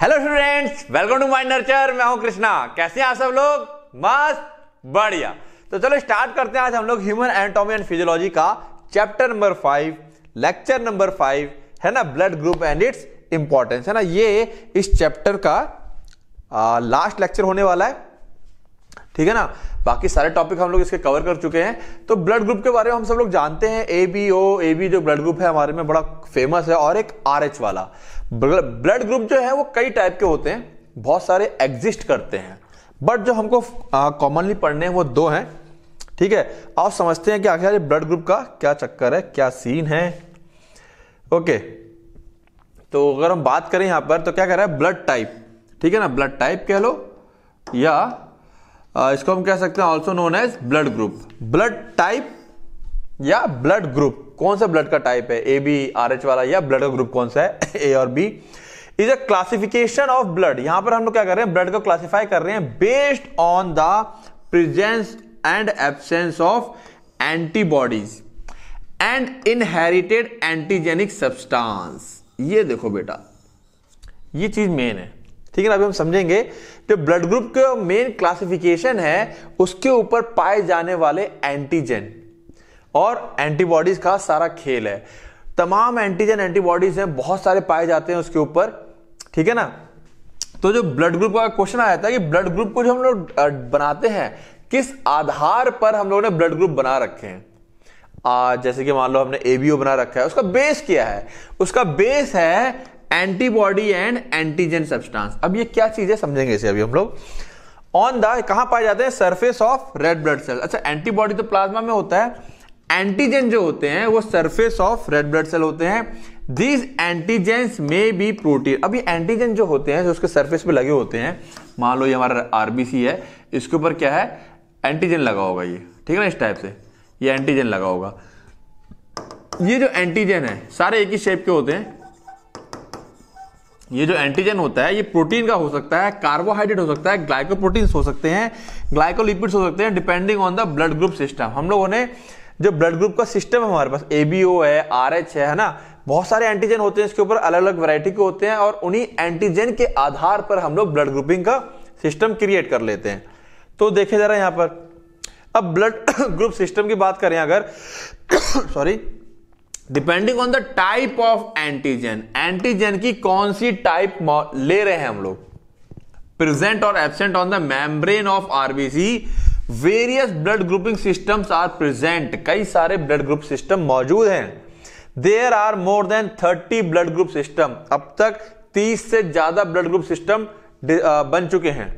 Hello students welcome to my nurture मैं हूं कृष्णा कैसे हैं आप सब लोग मस्त बढ़िया तो चलो स्टार्ट करते हैं आज हम लोग ह्यूमन एनाटॉमी एंड फिजियोलॉजी का chapter number five lecture number five है ना blood group and its importance है ना ये इस चैप्टर का आ, लास्ट लेक्चर होने वाला है ठीक है ना बाकी सारे टॉपिक हम लोग इसके कवर कर चुके हैं तो ब्लड ग्रुप के बारे में हम सब लोग जानते हैं A B O A B जो ब्लड ग्रुप है हमारे में बड़ा फेमस है और एक आर एच वाला ब्लड ग्रुप जो है वो कई टाइप के होते हैं बहुत सारे एग्जिस्ट करते हैं बट जो हमको कॉमनली पढ़ने हैं वो दो हैं ठीक है आप समझते हैं कि आखिर ब्लड ग्रुप का क्या चक्कर है क्या सीन है ओके तो अगर हम बात करें यहां पर तो क्या कह रहा है ब्लड टाइप ठीक है ना ब्लड टाइप कह लो या इसको हम कह सकते हैं also known as blood group blood type या ब्लड ग्रुप कौन सा ब्लड का टाइप है ए बी आर एच वाला या ब्लड का ग्रुप कौन सा है ए और B is a classification of blood यहां पर हम लोग क्या कर रहे हैं ब्लड को क्लासिफाई कर रहे हैं based on the presence and absence of antibodies and inherited antigenic substance ये देखो बेटा ये चीज मेन है ठीक है ना अभी हम समझेंगे जो ब्लड ग्रुप के मेन क्लासिफिकेशन है उसके ऊपर पाए जाने वाले एंटीजन और एंटीबॉडीज का सारा खेल है तमाम एंटीजन एंटीबॉडीज हैं बहुत सारे पाए जाते हैं उसके ऊपर ठीक है ना तो जो ब्लड ग्रुप का क्वेश्चन आया था कि ब्लड ग्रुप को जो हम लोग बनाते हैं किस आधार पर हम लोगों ने ब्लड ग्रुप बना रखे हैं आ, जैसे कि मान लो हमने एबीओ बना रखा है उसका बेस क्या है उसका बेस है एंटीबॉडी एंड एंटीजन सब्सटेंस अब ये क्या चीज है समझेंगे इसे अभी हम लोग ऑन द कहां पाए जाते हैं surface of red blood cell अच्छा एंटीबॉडी तो प्लाज्मा में होता है एंटीजन जो होते हैं वो surface of red blood cell होते हैं these antigens may be protein अभी एंटीजन जो होते हैं जो उसके सरफेस पे लगे होते हैं मान लो ये हमारा आरबीसी है इसके ऊपर क्या है एंटीजन लगा होगा ये ठीक है ना इस टाइप से ये एंटीजन लगा होगा ये जो एंटीजन है सारे एक ही शेप के होते हैं ये जो एंटीजन होता है ये प्रोटीन का हो सकता है कार्बोहाइड्रेट हो सकता है ग्लाइकोप्रोटीन्स हो सकते हैं ग्लाइकोलिपिड्स हो सकते हैं depending on the blood group system हम लोगों ने जो ब्लड ग्रुप का सिस्टम है हमारे पास एबीओ है आर एच है ना बहुत सारे एंटीजन होते हैं इसके ऊपर अलग अलग वैरायटी के होते हैं और उन्हीं एंटीजन के आधार पर हम लोग ब्लड ग्रुपिंग का सिस्टम क्रिएट कर लेते हैं तो देखे जा रहा है यहाँ पर अब ब्लड ग्रुप सिस्टम की बात करें अगर sorry depending on the type of antigen antigen की कौन सी टाइप ले रहे हैं हम लोग प्रेजेंट और absent on the membrane of RBC various blood grouping systems are present कई सारे ब्लड ग्रुप सिस्टम मौजूद हैं there are more than thirty blood group system अब तक तीस से ज्यादा ब्लड ग्रुप सिस्टम बन चुके हैं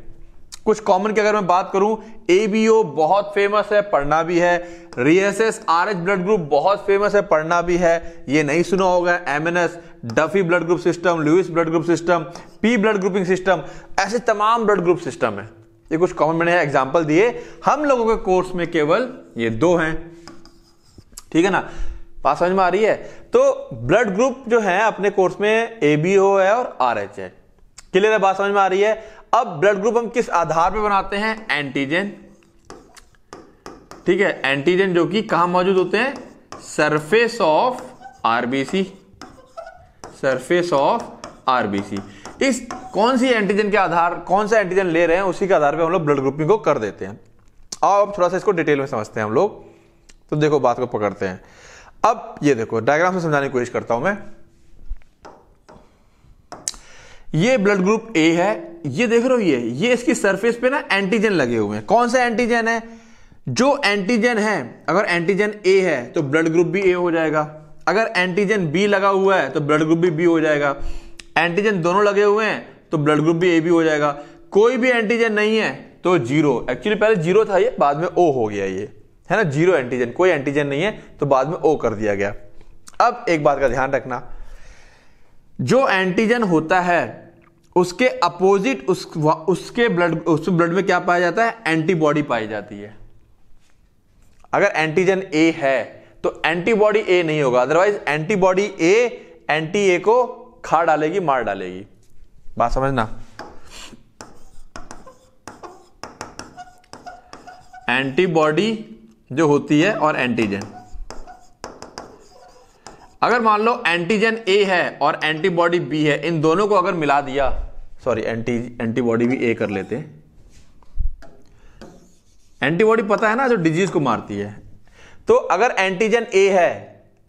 कुछ कॉमन की अगर मैं बात करूं एबीओ बहुत फेमस है पढ़ना भी है रीएसएस आरएच ब्लड ग्रुप बहुत फेमस है पढ़ना भी है ये नहीं सुना होगा MNS Duffy blood group system Lewis blood group system P blood grouping system ऐसे तमाम ब्लड ग्रुप सिस्टम है ये कुछ कॉमन मैंने एग्जाम्पल दिए हम लोगों के कोर्स में केवल ये दो हैं ठीक है ना पास समझ में आ रही है तो ब्लड ग्रुप जो है अपने कोर्स में एबीओ है और एच है क्लियर है बात समझ में आ रही है अब ब्लड ग्रुप हम किस आधार पर बनाते हैं एंटीजन ठीक है एंटीजन जो कि कहां मौजूद होते हैं surface of RBC surface of RBC इस कौन सी एंटीजन के आधार कौन सा एंटीजन ले रहे हैं उसी के आधार पे हम लोग ब्लड ग्रुपिंग को कर देते हैं और अब थोड़ा सा इसको डिटेल में समझते हैं हम लोग तो देखो बात को पकड़ते हैं अब ये देखो डायग्राम से समझाने की कोशिश करता हूं मैं ये ब्लड ग्रुप ए है ये देख रहे हो ये ये इसकी सरफेस पे ना एंटीजन लगे हुए हैं कौन सा एंटीजन है जो एंटीजन है अगर एंटीजन ए है तो ब्लड ग्रुप भी ए हो जाएगा अगर एंटीजन बी लगा हुआ है तो ब्लड ग्रुप भी बी हो जाएगा एंटीजन दोनों लगे हुए हैं तो ब्लड ग्रुप भी ए भी हो जाएगा कोई भी एंटीजन नहीं है तो जीरो एक्चुअली पहले जीरो था ये बाद में ओ हो गया ये है ना जीरो एंटीजन कोई एंटीजन नहीं है तो बाद में ओ कर दिया गया अब एक बात का ध्यान रखना जो एंटीजन होता है उसके अपोजिट उस उसके ब्लड उस ब्लड में क्या पाया जाता है एंटीबॉडी पाई जाती है अगर एंटीजन ए है तो एंटीबॉडी ए नहीं होगा otherwise antibody A anti A को खा डालेगी मार डालेगी बात समझना एंटीबॉडी जो होती है और एंटीजन अगर मान लो एंटीजन ए है और एंटीबॉडी बी है इन दोनों को अगर मिला दिया सॉरी एंटी एंटीबॉडी भी ए कर लेते हैं एंटीबॉडी पता है ना जो डिजीज को मारती है तो अगर एंटीजन ए है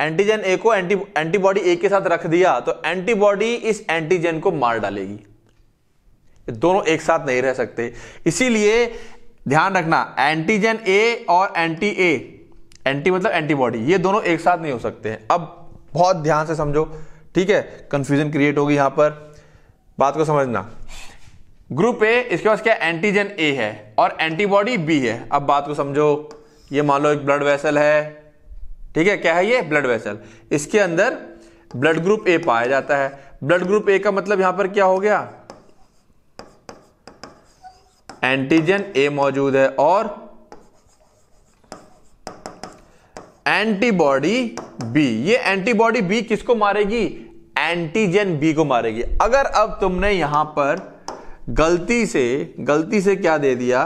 एंटीजन ए को एंटी एंटीबॉडी ए के साथ रख दिया तो एंटीबॉडी इस एंटीजन को मार डालेगी दोनों एक साथ नहीं रह सकते इसीलिए ध्यान रखना एंटीजन ए और एंटी ए एंटी मतलब एंटीबॉडी ये दोनों एक साथ नहीं हो सकते हैं अब बहुत ध्यान से समझो ठीक है कंफ्यूजन क्रिएट होगी यहां पर बात को समझना ग्रुप ए इसके पास क्या एंटीजन ए है और एंटीबॉडी बी है अब बात को समझो ये मान लो एक ब्लड वेसल है ठीक है क्या है ये ब्लड वेसल इसके अंदर ब्लड ग्रुप ए पाया जाता है ब्लड ग्रुप ए का मतलब यहां पर क्या हो गया एंटीजन ए मौजूद है और एंटीबॉडी बी ये एंटीबॉडी बी किसको मारेगी एंटीजन बी को मारेगी अगर अब तुमने यहां पर गलती से गलती से क्या दे दिया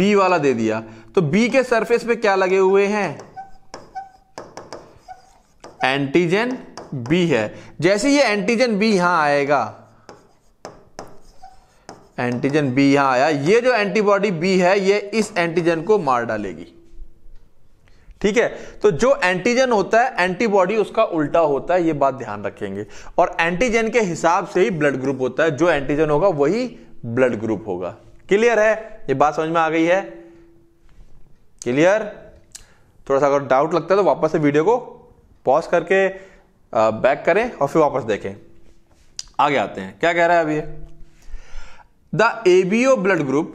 बी वाला दे दिया तो बी के सरफेस पे क्या लगे हुए हैं एंटीजन बी है जैसे ये एंटीजन बी यहां आएगा एंटीजन बी यहां आया ये जो एंटीबॉडी बी है ये इस एंटीजन को मार डालेगी ठीक है तो जो एंटीजन होता है एंटीबॉडी उसका उल्टा होता है ये बात ध्यान रखेंगे और एंटीजन के हिसाब से ही ब्लड ग्रुप होता है जो एंटीजन होगा वही ब्लड ग्रुप होगा क्लियर है ये बात समझ में आ गई है क्लियर थोड़ा सा अगर डाउट लगता है तो वापस से वीडियो को पॉज करके बैक करें और फिर वापस देखें आगे आते हैं क्या कह रहा है अभी the ABO blood group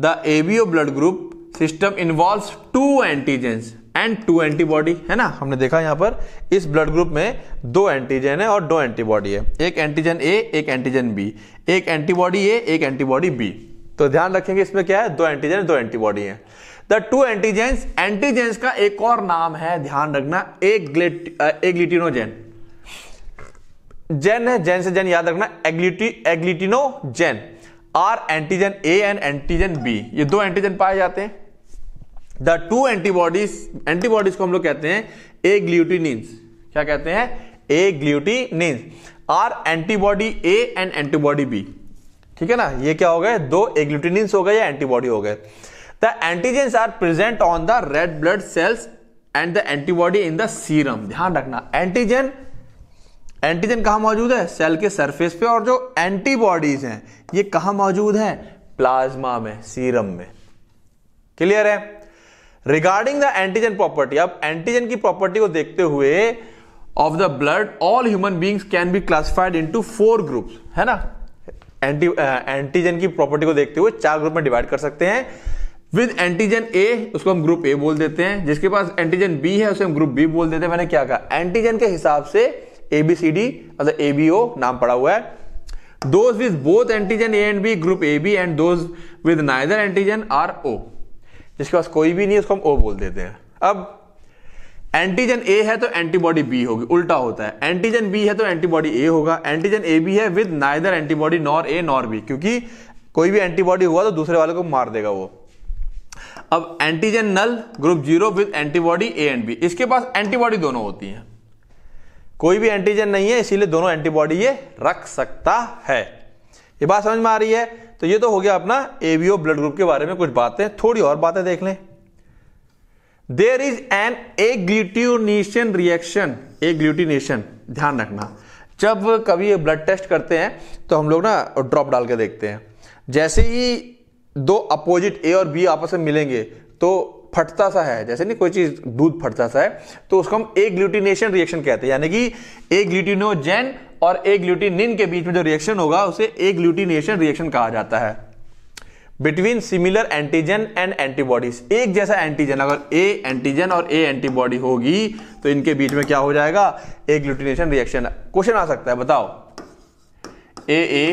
the ABO blood group system involve two antigens and two antibody है ना हमने देखा यहां पर इस ब्लड ग्रुप में दो एंटीजन है और दो एंटीबॉडी है एक एंटीजन ए एक एंटीजन बी एक एंटीबॉडी ए एक एंटीबॉडी बी तो ध्यान रखेंगे इसमें क्या है दो एंटीजन दो एंटीबॉडी है द टू एंटीजेंस एंटीजेंस का एक और नाम है ध्यान रखना एक एग्लिटिनोजेन जेन है जेन से जेन याद रखना agglutinogen are antigen A and antigen B ये दो एंटीजन पाए जाते हैं द टू एंटीबॉडीज एंटीबॉडीज को हम लोग कहते हैं ए ग्ल्यूटिनिन्स क्या कहते हैं agglutinins are antibody A and antibody B ठीक है ना ये क्या हो गए दो एग्लूटिनिन्स हो गए या एंटीबॉडी हो गए the antigens are present on the red blood cells and the antibody in the serum ध्यान रखना एंटीजन एंटीजन कहां मौजूद है सेल के सरफेस पे और जो एंटीबॉडीज हैं ये कहां मौजूद हैं प्लाज्मा में सीरम में क्लियर है रिगार्डिंग द एंटीजन प्रॉपर्टी अब एंटीजन की प्रॉपर्टी को देखते हुए of the blood all human beings can be classified into four group है ना एंटीजन uh, की प्रॉपर्टी को देखते हुए चार ग्रुप में डिवाइड कर सकते हैं विद एंटीजन ए उसको हम ग्रुप ए बोल देते हैं जिसके पास एंटीजन बी है उसे हम ग्रुप बी बोल देते हैं मैंने क्या कहा एंटीजन के हिसाब से एबीसीडी मतलब एबीओ नाम पड़ा हुआ है those with both antigen A and B group A B and those with neither antigen are O जिसके पास कोई भी नहीं है उसको हम ओ बोल देते हैं अब एंटीजन ए है तो एंटीबॉडी बी होगी उल्टा होता है एंटीजन बी है तो एंटीबॉडी ए होगा एंटीजन ए बी है with neither antibody nor A nor B क्योंकि कोई भी एंटीबॉडी हुआ तो दूसरे वाले को मार देगा वो अब antigen null group zero with antibody A and B इसके पास एंटीबॉडी दोनों होती है कोई भी एंटीजन नहीं है इसीलिए दोनों एंटीबॉडी ये रख सकता है ये बात समझ में आ रही है तो ये तो हो गया अपना एबीओ ब्लड ग्रुप के बारे में कुछ बातें थोड़ी और बातें देख लें there is an agglutination reaction agglutination ध्यान रखना जब कभी ये ब्लड टेस्ट करते हैं तो हम लोग ना ड्रॉप डाल के देखते हैं जैसे ही दो अपोजिट ए और बी आपस में मिलेंगे तो फटता सा है जैसे नहीं कोई चीज दूध फटता सा है तो उसको हम एक ग्लूटिनेशन रिएक्शन कहते हैं यानी कि एक ग्लूटिनोजेन और एक ग्लूटिनिन के बीच में जो रिएक्शन होगा उसे एक ग्लूटिनेशन रिएक्शन कहा जाता है between similar antigen and antibodies एक जैसा एंटीजन अगर ए एंटीजन और ए एंटीबॉडी होगी तो इनके बीच में क्या हो जाएगा एक ग्लूटिनेशन रिएक्शन क्वेश्चन आ सकता है बताओ ए ए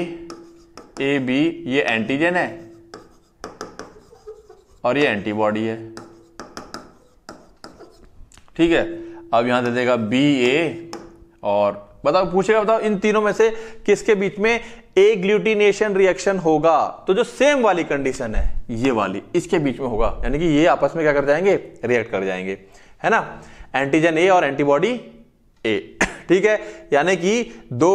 ए बी ये एंटीजन है और ये एंटीबॉडी है ठीक है अब यहां दे देगा बी ए और बताओ पूछेगा बताओ इन तीनों में से किसके बीच में ए ग्लूटिनेशन रिएक्शन होगा तो जो सेम वाली कंडीशन है ये वाली इसके बीच में होगा यानी कि ये आपस में क्या कर जाएंगे रिएक्ट कर जाएंगे है ना एंटीजन ए और एंटीबॉडी ए ठीक है यानी कि दो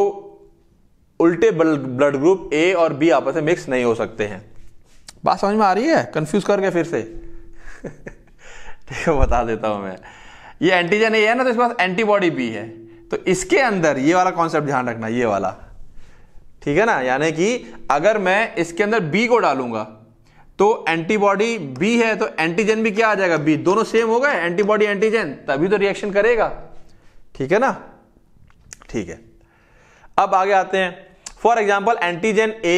उल्टे ब्लड ग्रुप ए और बी आपस में मिक्स नहीं हो सकते हैं बात समझ में आ रही है कंफ्यूज करके फिर से ठीक है बता देता हूं मैं ये एंटीजन ए है ना तो इसके पास एंटीबॉडी बी है तो इसके अंदर ये वाला कॉन्सेप्ट ध्यान रखना ये वाला ठीक है ना यानी कि अगर मैं इसके अंदर बी को डालूंगा तो एंटीबॉडी बी है तो एंटीजन भी क्या आ जाएगा बी दोनों सेम हो गए एंटीबॉडी एंटीजन तभी तो रिएक्शन करेगा ठीक है ना ठीक है अब आगे आते हैं for example antigen A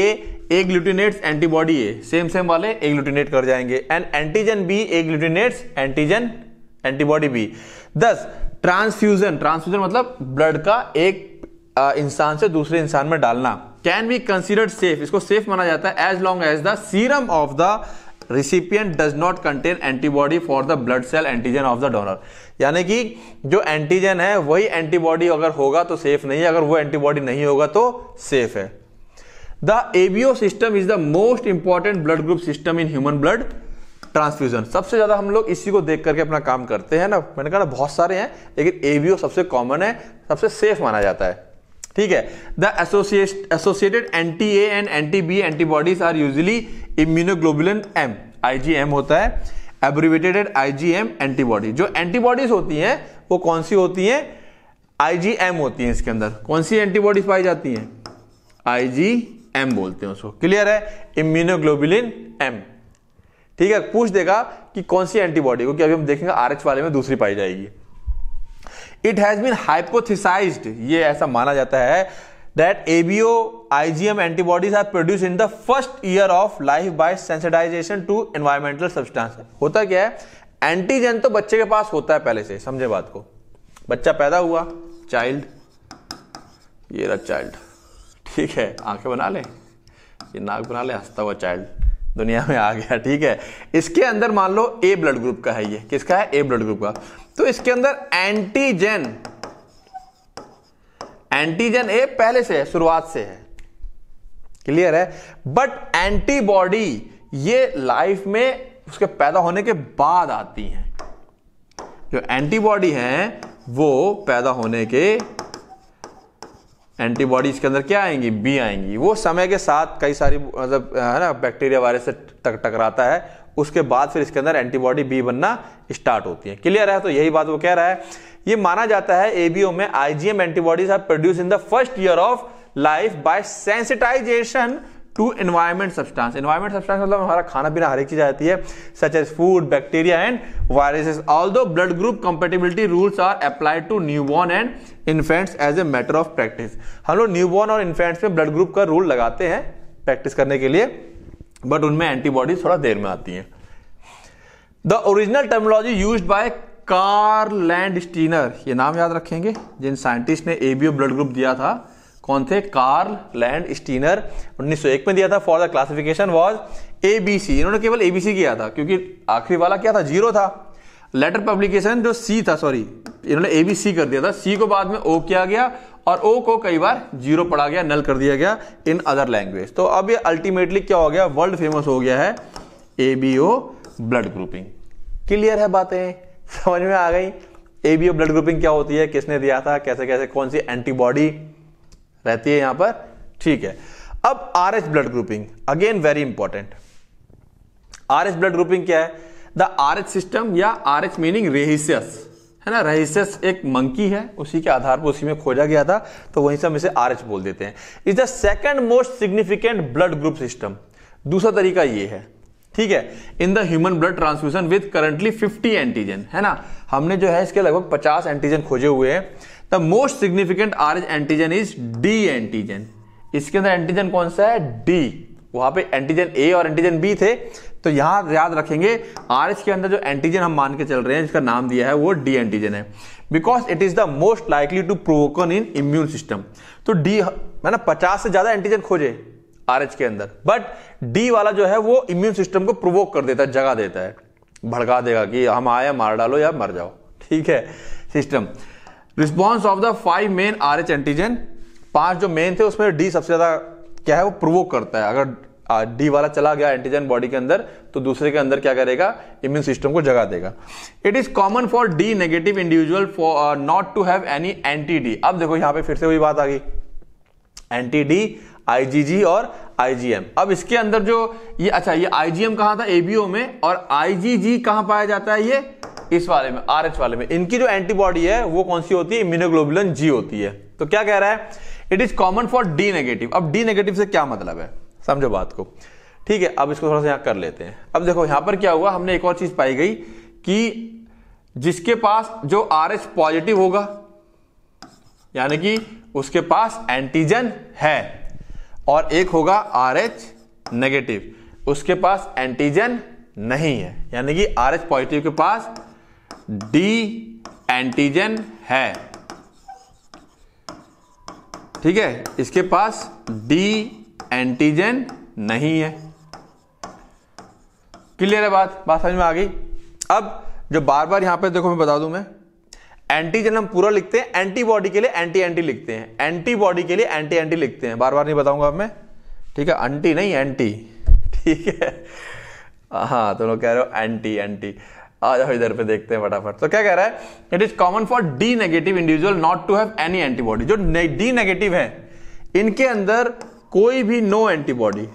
agglutinates antibody A same same वाले ए ग्लूटिनेट कर जाएंगे and antigen B agglutinates antigen antibody भी दस ट्रांसफ्यूजन ट्रांसफ्यूजन मतलब ब्लड का एक इंसान से दूसरे इंसान में डालना कैन बी कंसिडर्ड सेफ इसको सेफ माना जाता है as long as the serum of the recipient does not contain antibody for the blood cell antigen of the donor यानी कि जो एंटीजन है वही एंटीबॉडी अगर होगा तो सेफ नहीं है अगर वो एंटीबॉडी नहीं होगा तो सेफ है the ABO system is the most important blood group system in human blood transfusion सबसे ज़्यादा हम लोग इसी को देख करके अपना काम करते हैं ना मैंने कहा ना बहुत सारे हैं लेकिन ए सबसे कॉमन है सबसे सेफ माना जाता है ठीक है the associated anti A and anti B antibodies are usually immunoglobulin M IgM होता है एब्रिवेटेड आईजीएम एंटीबॉडी जो एंटीबॉडीज होती हैं वो कौन सी होती हैं एम होती हैं इसके अंदर कौन सी एंटीबॉडीज पाई जाती हैं एम बोलते हैं उसको क्लियर है इम्यूनोग्लोबुलिन एम ठीक है पूछ देगा कि कौन सी एंटीबॉडी क्योंकि अभी हम देखेंगे आर वाले में दूसरी पाई जाएगी इट हैज बीन हाइपोथिसाइज ये ऐसा माना जाता है that ABO IgM antibodies are produce in the first year of life by sensitization to environmental substance. होता क्या है एंटीजन तो बच्चे के पास होता है पहले से समझे बात को बच्चा पैदा हुआ चाइल्ड ये रहा चाइल्ड ठीक है आंखें बना ले ये नाक बना ले हंसता हुआ चाइल्ड दुनिया में आ गया ठीक है इसके अंदर मान लो ए ब्लड ग्रुप का है ये किसका है ए ब्लड ग्रुप का तो इसके अंदर एंटीजन एंटीजन ए पहले से है शुरुआत से है क्लियर है बट एंटीबॉडी ये लाइफ में उसके पैदा होने के बाद आती हैं जो एंटीबॉडी हैं वो पैदा होने के एंटीबॉडी के अंदर क्या आएंगी बी आएंगी वो समय के साथ कई सारी मतलब है ना बैक्टीरिया वायरस से टक टकराता है उसके बाद फिर इसके अंदर एंटीबॉडी बी बनना स्टार्ट होती है क्लियर है तो यही बात वो कह रहा है ये माना जाता है एबीओ में IgM antibodies are produce in the first year of life by sensitization to environment substance environment substance मतलब हमारा खाना पीना हर एक चीज आती है such as food bacteria and viruses although blood group compatibility rules are applied to newborn and infants as a matter of practice हम लोग न्यूबॉर्न और इन्फेंट्स में ब्लड ग्रुप का रूल लगाते हैं प्रैक्टिस करने के लिए बट उनमें एंटीबॉडीज थोड़ा देर में आती हैं the original terminology use by Karl Landsteiner ये नाम याद रखेंगे जिन साइंटिस्ट ने एबीओ ब्लड ग्रुप दिया था कौन थे कार्ल लैंड स्टीनर 1901 में दिया था for the classification was A B C इन्होंने केवल ए बी सी किया था क्योंकि आखिरी वाला क्या था जीरो था लेटर पब्लिकेशन जो सी था सॉरी इन्होंने ए बी सी कर दिया था सी को बाद में ओ किया गया और ओ को कई बार जीरो पढ़ा गया नल कर दिया गया इन अदर लैंग्वेज तो अब ये अल्टीमेटली क्या हो गया वर्ल्ड फेमस हो गया है A B O blood grouping clear है बातें समझ में आ गई A B O blood grouping क्या होती है किसने दिया था कैसे कैसे कौन सी एंटीबॉडी रहती है यहां पर ठीक है अब R H blood grouping again very important R H blood grouping क्या है द आर एच सिस्टम या आर एच मीनिंग रेहिसियस है ना रेहिसियस एक मंकी है उसी के आधार पर उसी में खोजा गया था तो वहीं से हम इसे आर एच बोल देते हैं is the second most significant blood group system दूसरा तरीका ये है ठीक है in the human blood transfusion with currently 50 antigen है ना हमने जो है इसके लगभग 50 एंटीजन खोजे हुए हैं the most significant R antigen is D antigen इसके अंदर एंटीजन कौन सा है डी वहां पे एंटीजन ए और एंटीजन बी थे तो यहां याद रखेंगे आर के अंदर जो एंटीजन हम मान के चल रहे हैं जिसका नाम दिया है वो डी एंटीजन है because it is the most likely to provoke an in immune system तो डी मैंने पचास से ज्यादा एंटीजन खोजे आर के अंदर बट डी वाला जो है वो इम्यून सिस्टम को प्रोवोक कर देता है जगा देता है भड़का देगा कि हम आए मार डालो या मर जाओ ठीक है system response of the five main R H antigen पांच जो मेन थे उसमें डी सबसे ज्यादा क्या है वो प्रोवोक करता है अगर डी वाला चला गया एंटीजन बॉडी के अंदर तो दूसरे के अंदर क्या करेगा इम्यून सिस्टम को जगा देगा it is common for D negative individual not to have any anti D अब देखो यहां पे फिर से वही बात आ गई एंटी डी आईजीजी और आईजीएम अब इसके अंदर जो ये अच्छा ये आईजीएम कहां था एबीओ में और आईजीजी कहां पाया जाता है ये इस वाले में आर एच वाले में इनकी जो एंटीबॉडी है वो कौन सी होती है इम्यूनोग्लोबुलन जी होती है तो क्या कह रहा है it is common for D negative अब डी नेगेटिव से क्या मतलब है समझो बात को ठीक है अब इसको थोड़ा सा यहां कर लेते हैं अब देखो यहां पर क्या हुआ हमने एक और चीज पाई गई कि जिसके पास जो आर एच पॉजिटिव होगा यानी कि उसके पास एंटीजन है और एक होगा आर एच नेगेटिव उसके पास एंटीजन नहीं है यानी कि आर एच पॉजिटिव के पास डी एंटीजन है ठीक है इसके पास डी एंटीजन नहीं है क्लियर है बात बात समझ में आ गई अब जो बार बार यहां पे देखो मैं बता दूं मैं एंटीजन हम पूरा लिखते हैं एंटीबॉडी के लिए एंटी एंटी लिखते हैं एंटीबॉडी के लिए एंटी एंटी लिखते हैं बार बार नहीं बताऊंगा अब मैं ठीक है एंटी नहीं एंटी ठीक है हाँ तो लोग कह रहे हो एंटी एंटी आ जाओ इधर पे देखते हैं फटाफट तो क्या कह रहा है it is common for D negative individual not to have any antibody जो डी नेगेटिव है इनके अंदर कोई भी नो no एंटीबॉडी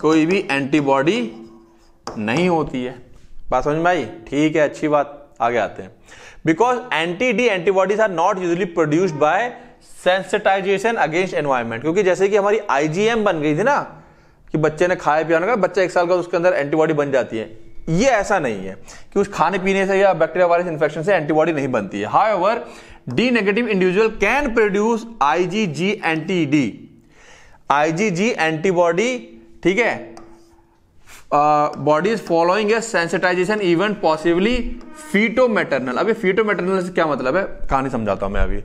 कोई भी एंटीबॉडी नहीं होती है बात समझ में आई ठीक है अच्छी बात आगे आते हैं because anti D antibodies are not usually produced by sensitization against environment क्योंकि जैसे कि हमारी आईजीएम बन गई थी ना कि बच्चे ने खाया पिया बच्चा एक साल का उसके अंदर एंटीबॉडी बन जाती है ये ऐसा नहीं है कि उस खाने पीने से या बैक्टीरिया वायरस इन्फेक्शन से एंटीबॉडी नहीं बनती है however D negative individual can produce IgG anti D IgG antibody ठीक है body is following a sensitization even possibly fetomaternal अभी फीटोमेटरनल से क्या मतलब है कहानी समझाता हूं मैं अभी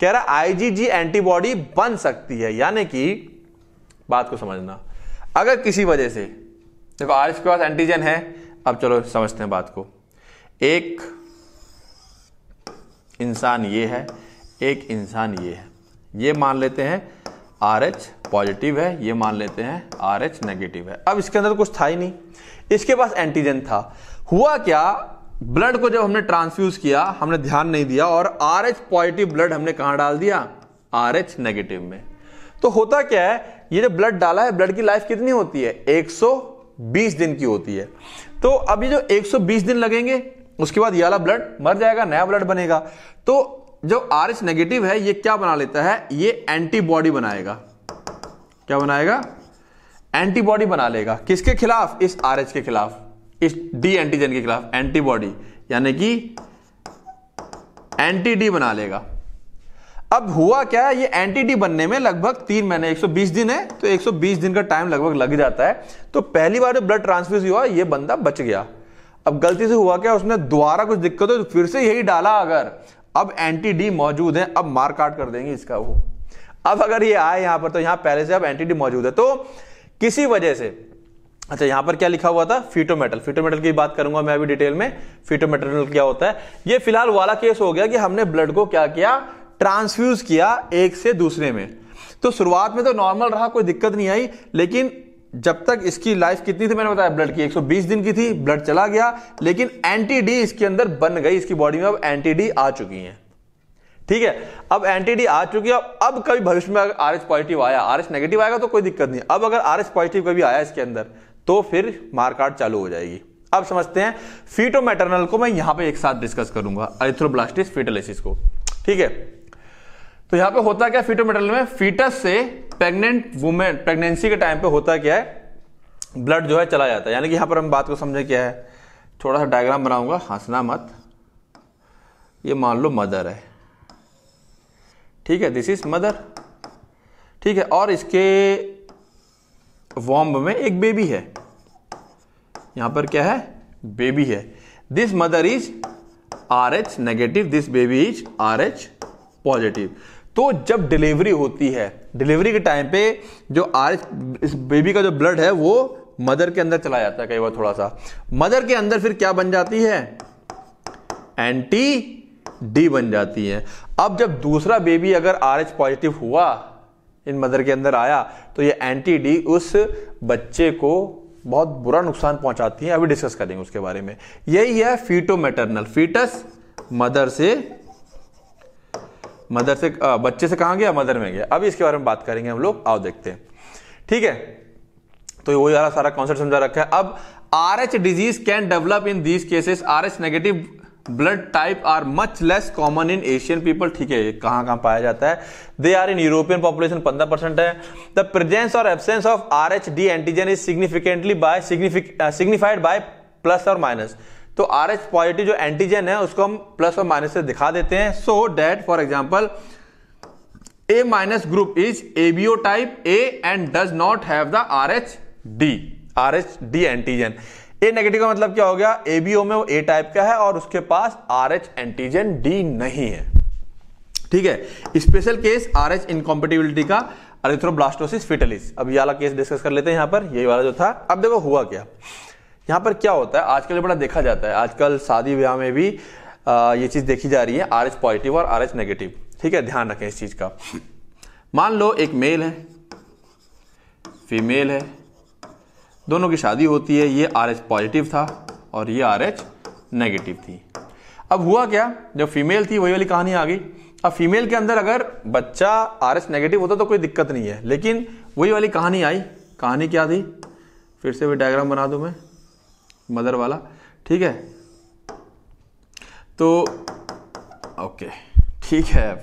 कह रहा आईजीजी एंटीबॉडी बन सकती है यानी कि बात को समझना अगर किसी वजह से देखो आर के पास एंटीजन है अब चलो समझते हैं बात को एक इंसान ये है एक इंसान ये है ये मान लेते हैं आर एच पॉजिटिव है ये मान लेते हैं आर एच नेगेटिव है अब इसके अंदर कुछ था ही नहीं इसके पास एंटीजन था हुआ क्या ब्लड को जब हमने ट्रांसफ्यूज किया हमने ध्यान नहीं दिया और आर एच पॉजिटिव ब्लड हमने कहां डाल दिया आर एच नेगेटिव में तो होता क्या है ये जो ब्लड डाला है ब्लड की लाइफ कितनी होती है 120 दिन की होती है तो अभी जो 120 दिन लगेंगे उसके बाद ये ब्लड मर जाएगा नया ब्लड बनेगा तो जो आर एच नेगेटिव है ये क्या बना लेता है ये एंटीबॉडी बनाएगा क्या बनाएगा एंटीबॉडी बना लेगा किसके खिलाफ इस आर एच के खिलाफ इस डी एंटीजन के खिलाफ एंटीबॉडी यानी कि एंटी डी बना लेगा अब हुआ क्या है ये एंटिटी बनने में लगभग तीन महीने 120 दिन है तो 120 दिन का टाइम लगभग लग जाता है तो पहली बार जो ब्लड ट्रांसफ्यूज हुआ ये बंदा बच गया अब गलती से हुआ क्या उसने दोबारा कुछ दिक्कत हो तो फिर से यही डाला अगर अब एंटीडी मौजूद है अब मार काट कर देंगे इसका वो अब अगर ये आए यहां पर तो यहां पहले से अब एंटीडी मौजूद है तो किसी वजह से अच्छा यहां पर क्या लिखा हुआ था फीटोमेटल फीटोमेटल की बात करूंगा मैं अभी डिटेल में फीटोमेटल क्या होता है ये फिलहाल वाला केस हो गया कि हमने ब्लड को क्या किया ट्रांसफ्यूज किया एक से दूसरे में तो शुरुआत में तो नॉर्मल रहा कोई दिक्कत नहीं आई लेकिन जब तक इसकी लाइफ कितनी थी मैंने बताया ब्लड की 120 दिन की थी ब्लड चला गया लेकिन एंटीडी इसके अंदर बन गई इसकी बॉडी में अब एंटीडी आ चुकी है ठीक है अब एंटीडी आ चुकी है अब कभी भविष्य में आर एस पॉजिटिव आया आर एच नेगेटिव आएगा तो कोई दिक्कत नहीं अब अगर आर एस पॉजिटिव कभी आया इसके अंदर तो फिर मारकाट चालू हो जाएगी अब समझते हैं फीटोमेटरनल को मैं यहां पे एक साथ डिस्कस करूंगा अरिथ्रोब्लास्टिस फीटलेसिस को ठीक है तो यहां पे होता क्या फीटोमेटल में फीटस से प्रेग्नेंट वुमेन प्रेगनेंसी के टाइम पे होता क्या है ब्लड जो है चला जाता है यानी कि यहां पर हम बात को समझे क्या है थोड़ा सा डायग्राम बनाऊंगा हंसना मत ये मान लो मदर है ठीक है दिस इज मदर ठीक है और इसके वॉम्ब में एक बेबी है यहां पर क्या है बेबी है this mother is R H negative this baby is R H positive तो जब डिलीवरी होती है डिलीवरी के टाइम पे जो आर इस बेबी का जो ब्लड है वो मदर के अंदर चला जाता है कई बार थोड़ा सा मदर के अंदर फिर क्या बन जाती है एंटी डी बन जाती है अब जब दूसरा बेबी अगर आर एच पॉजिटिव हुआ इन मदर के अंदर आया तो ये एंटी डी उस बच्चे को बहुत बुरा नुकसान पहुंचाती है अभी डिस्कस करेंगे उसके बारे में यही है फीटो मैटरनल फीटस मदर से मदर से आ, बच्चे से कहाँ गया मदर में गया अभी इसके बारे में बात करेंगे हम लोग आओ देखते हैं ठीक है तो वो यार सारा कॉन्सेप्ट समझा रखा है अब R H disease can develop in these cases R H negative blood type are much less common in Asian people ठीक है कहाँ कहाँ पाया जाता है they are in European population पंद्रह परसेंट है द प्रेजेंस और absence of R H D antigen is significantly by signified by plus और माइनस तो आर एच पॉजिटिव जो एंटीजन है उसको हम प्लस और माइनस से दिखा देते हैं so that for example A minus group is ABO type A and does not have the R H D R H D antigen A negative का मतलब क्या हो गया एबीओ में वो ए टाइप का है और उसके पास आर एच एंटीजन डी नहीं है ठीक है special case R H incompatibility का अरिथ्रोब्लास्टोसिस फिटलिस अब ये वाला केस डिस्कस कर लेते हैं यहां पर यही वाला जो था अब देखो हुआ क्या यहाँ पर क्या होता है आजकल बड़ा देखा जाता है आजकल शादी ब्याह में भी आ, ये चीज़ देखी जा रही है आर एच पॉजिटिव और आर एच नेगेटिव ठीक है ध्यान रखें इस चीज़ का मान लो एक मेल है फीमेल है दोनों की शादी होती है ये आर एच पॉजिटिव था और ये आर एच नेगेटिव थी अब हुआ क्या जो फीमेल थी वही वाली कहानी आ गई अब फीमेल के अंदर अगर बच्चा आर एच नेगेटिव होता तो कोई दिक्कत नहीं है लेकिन वही वाली कहानी आई कहानी क्या थी फिर से भी डायग्राम बना दूं मैं मदर वाला ठीक है तो ओके ठीक है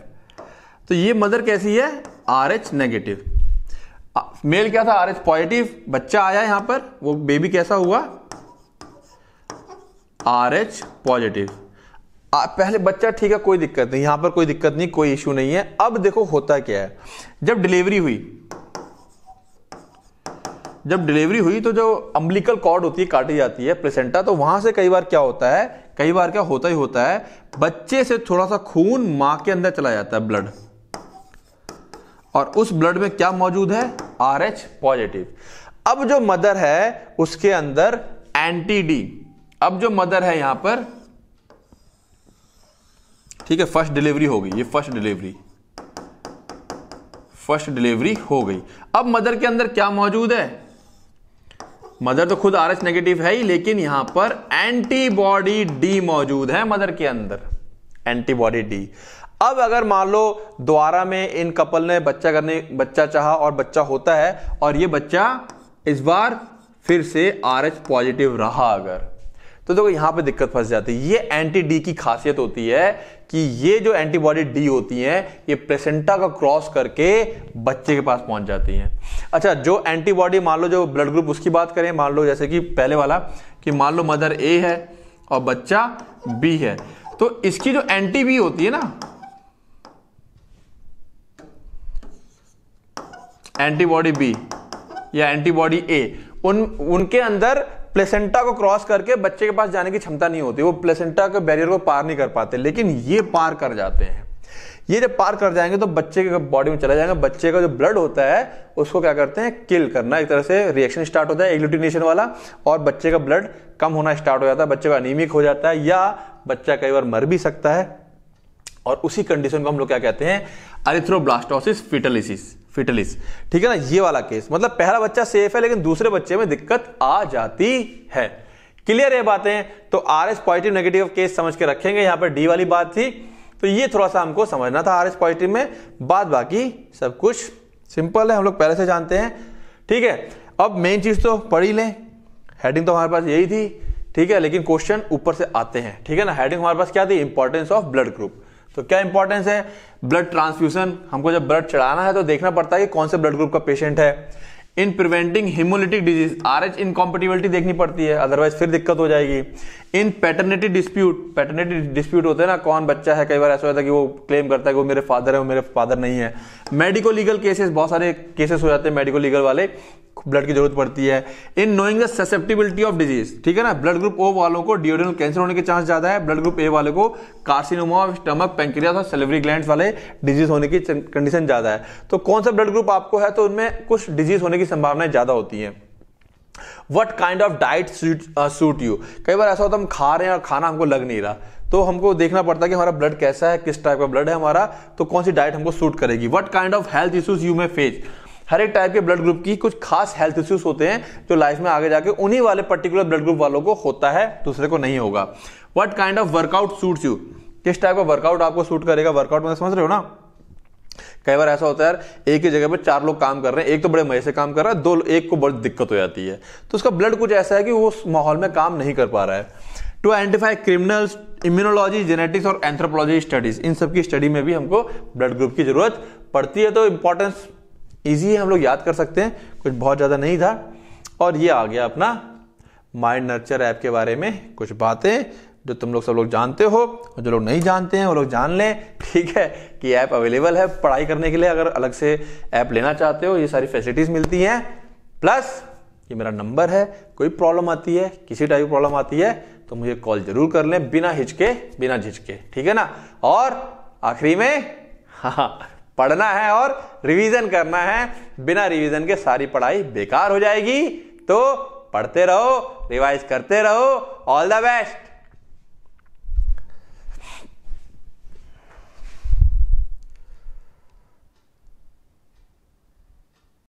तो ये मदर कैसी है आर एच नेगेटिव मेल क्या था आर एच पॉजिटिव बच्चा आया यहां पर वो बेबी कैसा हुआ आर एच पॉजिटिव पहले बच्चा ठीक है कोई दिक्कत नहीं यहां पर कोई दिक्कत नहीं कोई इश्यू नहीं है अब देखो होता क्या है जब डिलीवरी हुई जब डिलीवरी हुई तो जो अम्बलिकल कॉर्ड होती है काटी जाती है प्लेसेंटा तो वहां से कई बार क्या होता है कई बार क्या होता ही होता है बच्चे से थोड़ा सा खून मां के अंदर चला जाता है ब्लड और उस ब्लड में क्या मौजूद है आर एच पॉजिटिव अब जो मदर है उसके अंदर एंटी डी अब जो मदर है यहां पर ठीक है फर्स्ट डिलीवरी हो गई ये फर्स्ट डिलीवरी फर्स्ट डिलीवरी हो गई अब मदर के अंदर क्या मौजूद है मदर तो खुद आर एच नेगेटिव है ही लेकिन यहां पर एंटीबॉडी डी मौजूद है मदर के अंदर एंटीबॉडी डी अब अगर मान लो द्वारा में इन कपल ने बच्चा करने बच्चा चाहा और बच्चा होता है और ये बच्चा इस बार फिर से आर एच पॉजिटिव रहा अगर तो देखो यहां पे दिक्कत फंस जाती है ये एंटी डी की खासियत होती है कि ये जो एंटीबॉडी डी होती है ये प्रेसेंटा का क्रॉस करके बच्चे के पास पहुंच जाती है अच्छा जो एंटीबॉडी मान लो जो ब्लड ग्रुप उसकी बात करें मान लो जैसे कि पहले वाला कि मान लो मदर ए है और बच्चा बी है तो इसकी जो एंटी बी होती है ना एंटीबॉडी बी या एंटीबॉडी ए उन उनके अंदर प्लेसेंटा को क्रॉस करके बच्चे के पास जाने की क्षमता नहीं होती वो प्लेसेंटा के बैरियर को पार नहीं कर पाते लेकिन ये पार कर जाते हैं ये जब पार कर जाएंगे तो बच्चे के बॉडी में चला जाएगा बच्चे का जो ब्लड होता है उसको क्या करते हैं किल करना एक तरह से रिएक्शन स्टार्ट होता है एग्लूटिनेशन वाला और बच्चे का ब्लड कम होना स्टार्ट हो जाता है बच्चे का अनिमिक हो जाता है या बच्चा कई बार मर भी सकता है और उसी कंडीशन को हम लोग क्या कहते हैं अरिथ्रोब्लास्टोसिस फिटलिसिस फिटलिस ठीक है ना ये वाला केस मतलब पहला बच्चा सेफ है लेकिन दूसरे बच्चे में दिक्कत आ जाती है क्लियर है बातें तो R S positive negative case समझ के रखेंगे यहां पर डी वाली बात थी तो ये थोड़ा सा हमको समझना था आर एस पॉजिटिव में बाद बाकी सब कुछ सिंपल है हम लोग पहले से जानते हैं ठीक है अब मेन चीज़ तो पढ़ ही लें हेडिंग तो हमारे पास यही थी ठीक है लेकिन क्वेश्चन ऊपर से आते हैं ठीक है ना हेडिंग हमारे पास क्या थी इंपॉर्टेंस ऑफ ब्लड ग्रुप तो क्या इंपॉर्टेंस है ब्लड ट्रांसफ्यूजन हमको जब ब्लड चढ़ाना है तो देखना पड़ता है कि कौन से ब्लड ग्रुप का पेशेंट है in preventing haemolytic disease R H incompatibility देखनी पड़ती है अदरवाइज फिर दिक्कत हो जाएगी in paternity dispute paternity dispute होते हैं ना कौन बच्चा है कई बार ऐसा होता है कि वो क्लेम करता है कि वो मेरे फादर है वो मेरे फादर नहीं है मेडिको लीगल केसेस बहुत सारे केसेस हो जाते हैं मेडिको लीगल वाले ब्लड की जरूरत पड़ती है in knowing the susceptibility of disease ठीक है ना ब्लड ग्रुप ओ वालों को डिओडिनल कैंसर होने के चांस ज्यादा है ब्लड ग्रुप ए वालों को कार्सिनोमा स्टमक पेंक्रियास और सेलिवरी ग्लैंड वाले डिजीज होने की कंडीशन ज्यादा है तो कौन सा ब्लड ग्रुप आपको है तो उनमें कुछ डिजीज होने की संभावनाएं ज्यादा होती है what kind of diet suit you कई बार ऐसा होता है हम खा रहे हैं और खाना हमको लग नहीं रहा तो हमको देखना पड़ता है कि हमारा ब्लड कैसा है किस टाइप का ब्लड है हमारा तो कौन सी डाइट हमको सूट करेगी what kind of health issues you may face हर एक टाइप के ब्लड ग्रुप की कुछ खास हेल्थ इश्यूज होते हैं जो लाइफ में आगे जाके उन्हीं वाले पर्टिकुलर ब्लड ग्रुप वालों को होता है दूसरे को नहीं होगा what kind of workout suit you किस टाइप का वर्कआउट आपको सूट करेगा वर्कआउट में मतलब समझ रहे हो ना कई बार ऐसा होता है यार एक ही जगह पर चार लोग काम कर रहे हैं एक तो बड़े मजे से काम कर रहा है दो एक को बड़ी दिक्कत हो जाती है तो उसका ब्लड कुछ ऐसा है कि वो उस माहौल में काम नहीं कर पा रहा है to identify criminals immunology genetics और एंथ्रोपोलॉजी स्टडीज इन सब की स्टडी में भी हमको ब्लड ग्रुप की जरूरत पड़ती है तो इंपॉर्टेंस ईजी है हम लोग याद कर सकते हैं कुछ बहुत ज़्यादा नहीं था और ये आ गया अपना माइंड नर्चर ऐप के बारे में कुछ बातें जो तुम लोग सब लोग जानते हो और जो लोग नहीं जानते हैं वो लोग जान लें ठीक है कि ऐप अवेलेबल है पढ़ाई करने के लिए अगर अलग से ऐप लेना चाहते हो ये सारी फैसिलिटीज़ मिलती हैं प्लस ये मेरा नंबर है कोई प्रॉब्लम आती है किसी टाइप की प्रॉब्लम आती है तो मुझे कॉल जरूर कर लें बिना हिचके बिना झिझके ठीक है ना और आखिरी में हाँ पढ़ना है और रिवीजन करना है बिना रिवीजन के सारी पढ़ाई बेकार हो जाएगी तो पढ़ते रहो रिवाइज करते रहो ऑल द बेस्ट